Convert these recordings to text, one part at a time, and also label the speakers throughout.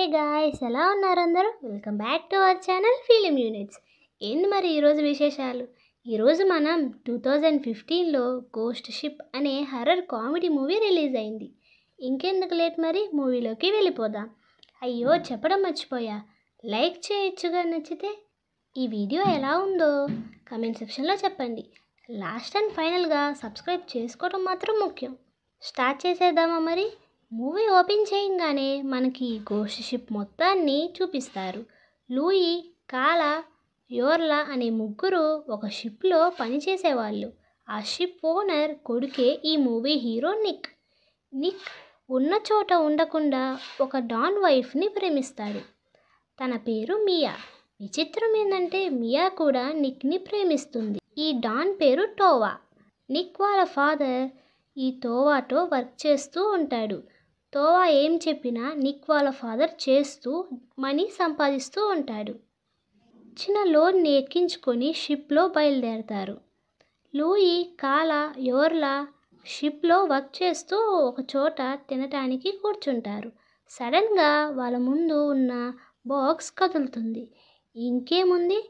Speaker 1: hey guys ఎలా ఉన్నారు అందరూ welcome back to our channel film units ఏంది మరి ఈరోజు విశేషాలు ఈరోజు మనం టూ థౌజండ్ ఫిఫ్టీన్లో గోస్ట్ షిప్ అనే హర్రర్ కామెడీ మూవీ రిలీజ్ అయింది ఇంకెందుకు లేట్ మరి మూవీలోకి వెళ్ళిపోదాం అయ్యో చెప్పడం మర్చిపోయా లైక్ చేయొచ్చుగా నచ్చితే ఈ వీడియో ఎలా ఉందో కమెంట్ సెక్షన్లో చెప్పండి లాస్ట్ అండ్ ఫైనల్గా సబ్స్క్రైబ్ చేసుకోవడం మాత్రం ముఖ్యం స్టార్ట్ చేసేద్దామా మరి మూవీ ఓపెన్ చేయంగానే మనకి గోస్ట్ షిప్ మొత్తాన్ని చూపిస్తారు లూయి కాలా యోర్లా అనే ముగ్గురు ఒక షిప్లో పనిచేసేవాళ్ళు ఆ షిప్ ఓనర్ కొడుకే ఈ మూవీ హీరో నిక్ నిక్ ఉన్న చోట ఉండకుండా ఒక డాన్ వైఫ్ని ప్రేమిస్తాడు తన పేరు మియా విచిత్రం ఏంటంటే మియా కూడా నిక్ని ప్రేమిస్తుంది ఈ డాన్ పేరు టోవా నిక్ వాళ్ళ ఫాదర్ ఈ తోవాతో వర్క్ చేస్తూ ఉంటాడు తోవా ఏం చెప్పినా నిక్ వాళ్ళ ఫాదర్ చేస్తూ మనీ సంపాదిస్తూ ఉంటాడు చిన్న లోన్ని ఎక్కించుకొని షిప్లో బయలుదేరతారు లూయి కాల యోర్లా షిప్లో వర్క్ చేస్తూ ఒక చోట తినటానికి కూర్చుంటారు సడన్గా వాళ్ళ ముందు ఉన్న బాక్స్ కదులుతుంది ఇంకేముంది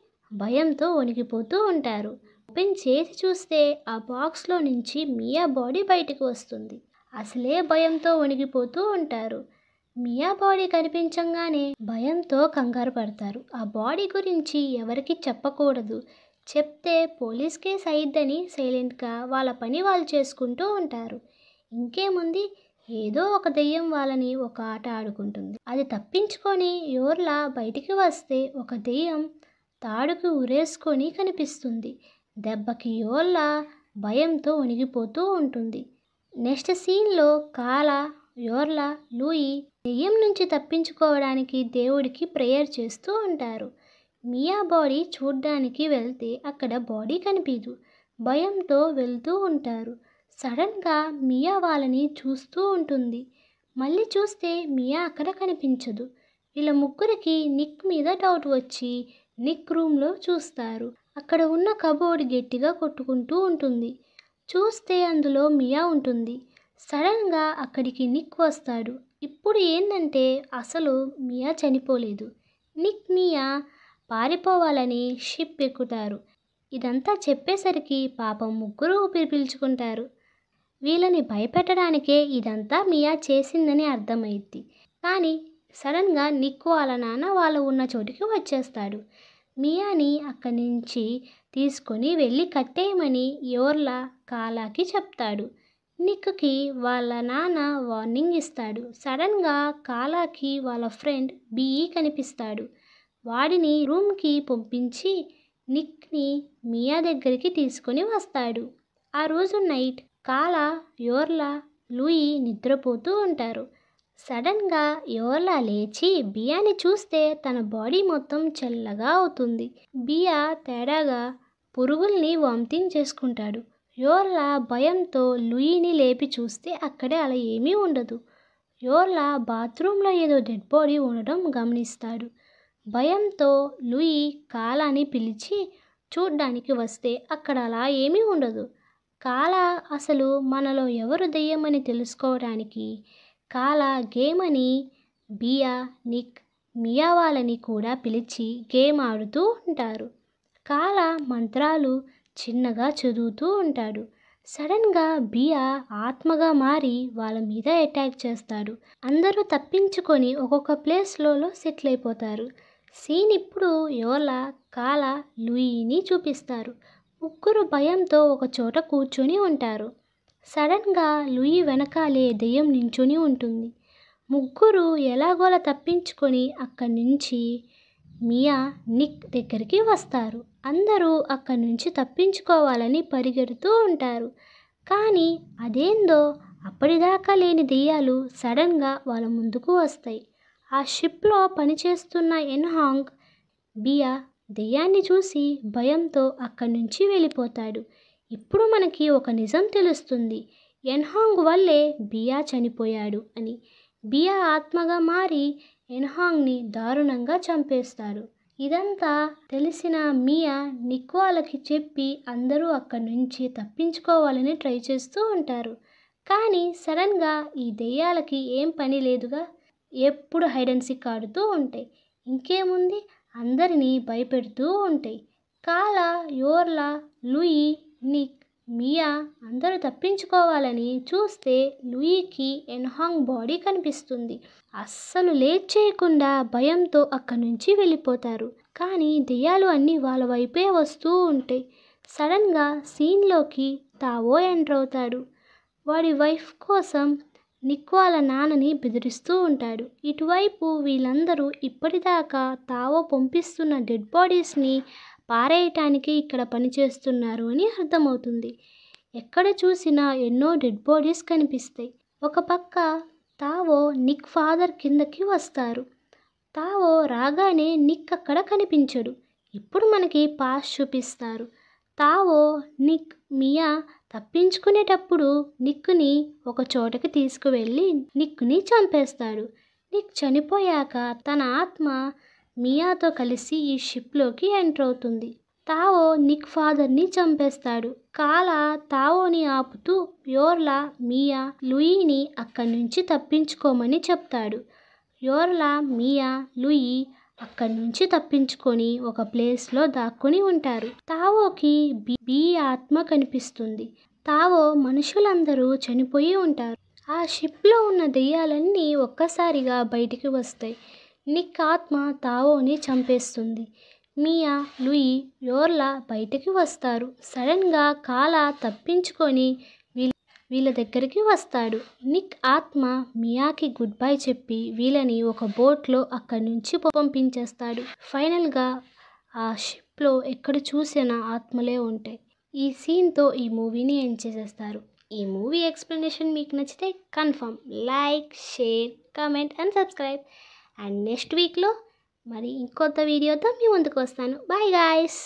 Speaker 1: భయంతో వణికిపోతూ ఉంటారు ఓపెన్ చేసి చూస్తే ఆ బాక్స్లో నుంచి మియా బాడీ బయటకు వస్తుంది అసలే భయంతో వణిగిపోతూ ఉంటారు మియా బాడీ కనిపించంగానే భయంతో కంగారు పడతారు ఆ బాడీ గురించి ఎవరికి చెప్పకూడదు చెప్తే పోలీస్ కేసు అయిద్దని సైలెంట్గా వాళ్ళ పని వాళ్ళు చేసుకుంటూ ఉంటారు ఇంకేముంది ఏదో ఒక దెయ్యం వాళ్ళని ఒక ఆట ఆడుకుంటుంది అది తప్పించుకొని ఎవరిలా బయటికి వస్తే ఒక దెయ్యం తాడుకు ఉరేసుకొని కనిపిస్తుంది దెబ్బకి యోర్లా భయంతో ఉనిగిపోతూ ఉంటుంది నెక్స్ట్ సీన్లో కాల యోర్ల లూయి దెయ్యం నుంచి తప్పించుకోవడానికి దేవుడికి ప్రేయర్ చేస్తూ ఉంటారు మియా బాడీ చూడ్డానికి వెళ్తే అక్కడ బాడీ కనిపించదు భయంతో వెళ్తూ ఉంటారు సడన్గా మియా వాళ్ళని చూస్తూ ఉంటుంది మళ్ళీ చూస్తే మియా అక్కడ కనిపించదు వీళ్ళ ముగ్గురికి నిక్ మీద డౌట్ వచ్చి నిక్ రూమ్లో చూస్తారు అక్కడ ఉన్న కబోర్డ్ గట్టిగా కొట్టుకుంటూ ఉంటుంది చూస్తే అందులో మియా ఉంటుంది సడన్గా అక్కడికి నిక్ వస్తాడు ఇప్పుడు ఏంటంటే అసలు మియా చనిపోలేదు నిక్ మియా పారిపోవాలని షిప్ ఎక్కుతారు ఇదంతా చెప్పేసరికి పాపం ముగ్గురు ఊపిరి పీల్చుకుంటారు వీళ్ళని భయపెట్టడానికే ఇదంతా మియా చేసిందని అర్థమైద్ది కానీ సడన్గా నిక్కు వాళ్ళ నాన్న వాళ్ళు ఉన్న చోటికి వచ్చేస్తాడు మియాని అక్కడి నుంచి తీసుకొని వెళ్ళి కట్టేయమని యోర్ల కాలాకి చెప్తాడు నిక్కి వాళ్ళ నాన్న వార్నింగ్ ఇస్తాడు సడన్గా కాలాకి వాళ్ళ ఫ్రెండ్ బిఈ కనిపిస్తాడు వాడిని రూమ్కి పంపించి నిక్ని మియా దగ్గరికి తీసుకొని వస్తాడు ఆ రోజు నైట్ కాలా యోర్లా లూయి నిద్రపోతూ ఉంటారు సడన్గా యోలా లేచి బియాని చూస్తే తన బాడీ మొత్తం చల్లగా అవుతుంది బియా తేడాగా పురుగుల్ని వామిటింగ్ చేసుకుంటాడు యోర్లా భయంతో లూయిని లేపి చూస్తే అక్కడే అలా ఏమీ ఉండదు యోర్లా బాత్రూంలో ఏదో డెడ్ బాడీ ఉండడం గమనిస్తాడు భయంతో లూయి కాలాని పిలిచి చూడ్డానికి వస్తే అక్కడ అలా ఏమీ ఉండదు కాలా అసలు మనలో ఎవరు దెయ్యమని తెలుసుకోవడానికి కాల గేమ్ అని బియా నిక్ మియా వాళ్ళని కూడా పిలిచి గేమ్ ఆడుతూ ఉంటారు కాల మంత్రాలు చిన్నగా చదువుతూ ఉంటాడు సడన్గా బియా ఆత్మగా మారి వాళ్ళ మీద అటాక్ చేస్తాడు అందరూ తప్పించుకొని ఒక్కొక్క ప్లేస్లో సెటిల్ అయిపోతారు సీన్ ఇప్పుడు యోలా కాల లూయిని చూపిస్తారు ముగ్గురు భయంతో ఒక చోట కూర్చొని ఉంటారు సడన్గా లూయి వెనకాలే దెయ్యం నించుని ఉంటుంది ముగ్గురు ఎలాగోలా తప్పించుకొని అక్కడి నుంచి మియా నిక్ దగ్గరికి వస్తారు అందరూ అక్కడి నుంచి తప్పించుకోవాలని పరిగెడుతూ ఉంటారు కానీ అదేందో అప్పటిదాకా లేని దెయ్యాలు సడన్గా వాళ్ళ ముందుకు వస్తాయి ఆ షిప్లో పనిచేస్తున్న ఎన్హాంగ్ బియా దెయ్యాన్ని చూసి భయంతో అక్కడి నుంచి వెళ్ళిపోతాడు ఇప్పుడు మనకి ఒక నిజం తెలుస్తుంది ఎన్హాంగ్ వల్లే బియా చనిపోయాడు అని బియా ఆత్మగా మారి ఎన్హాంగ్ని దారుణంగా చంపేస్తారు ఇదంతా తెలిసిన మియా నిక్వాలకి చెప్పి అందరూ అక్కడి నుంచి తప్పించుకోవాలని ట్రై చేస్తూ ఉంటారు కానీ సడన్గా ఈ దెయ్యాలకి ఏం పని లేదుగా ఎప్పుడు హైడెన్సిక్ ఆడుతూ ఉంటాయి ఇంకేముంది అందరినీ భయపెడుతూ ఉంటాయి కాలా యోర్లా లూయి నిక్ మియా అందరూ తప్పించుకోవాలని చూస్తే లూయికి ఎన్హాంగ్ బాడీ కనిపిస్తుంది అస్సలు లేట్ చేయకుండా భయంతో అక్కడి నుంచి వెళ్ళిపోతారు కానీ దెయ్యాలు అన్నీ వాళ్ళ వైపే వస్తూ ఉంటాయి సడన్గా సీన్లోకి తావో ఎంటర్ అవుతాడు వాడి వైఫ్ కోసం నిక్ వాళ్ళ నాన్నని బెదిరిస్తూ ఉంటాడు ఇటువైపు వీళ్ళందరూ ఇప్పటిదాకా తావో పంపిస్తున్న డెడ్ బాడీస్ని పారేయటానికి ఇక్కడ పనిచేస్తున్నారు అని అర్థమవుతుంది ఎక్కడ చూసినా ఎన్నో డెడ్ బాడీస్ కనిపిస్తాయి ఒక పక్క తావో నిక్ ఫాదర్ కిందకి వస్తారు తావో రాగానే నిక్ అక్కడ కనిపించడు ఇప్పుడు మనకి పాస్ చూపిస్తారు తావో నిక్ మియా తప్పించుకునేటప్పుడు నిక్ని ఒక చోటకి తీసుకువెళ్ళి నిక్ని చంపేస్తాడు నిక్ చనిపోయాక తన ఆత్మ మియాతో కలిసి ఈ షిప్లోకి ఎంటర్ అవుతుంది తావో నిక్ ఫాదర్ని చంపేస్తాడు కాలా తావోని ఆపుతూ యోర్లా మియా లూయిని అక్కడి నుంచి తప్పించుకోమని చెప్తాడు యోర్లా మియా లూయి అక్కడి నుంచి తప్పించుకొని ఒక ప్లేస్లో దాక్కుని ఉంటారు తావోకి బి ఆత్మ కనిపిస్తుంది తావో మనుషులందరూ చనిపోయి ఉంటారు ఆ షిప్లో ఉన్న దెయ్యాలన్నీ ఒక్కసారిగా బయటికి వస్తాయి నిక్ ఆత్మ తావోని చంపేస్తుంది మియా లూయి యోర్లా బయటికి వస్తారు సడన్గా కాలా తప్పించుకొని వీళ్ళ వీళ్ళ దగ్గరికి వస్తాడు నిక్ ఆత్మ మియాకి గుడ్ బై చెప్పి వీళ్ళని ఒక బోట్లో అక్కడి నుంచి పంపించేస్తాడు ఫైనల్గా ఆ షిప్లో ఎక్కడ చూసినా ఆత్మలే ఉంటాయి ఈ సీన్తో ఈ మూవీని ఎండ్ చేసేస్తారు ఈ మూవీ ఎక్స్ప్లెనేషన్ మీకు నచ్చితే confirm like share comment and subscribe and next వీక్లో మరి ఇంకొంత వీడియోతో మీ ముందుకు వస్తాను బాయ్ గాయస్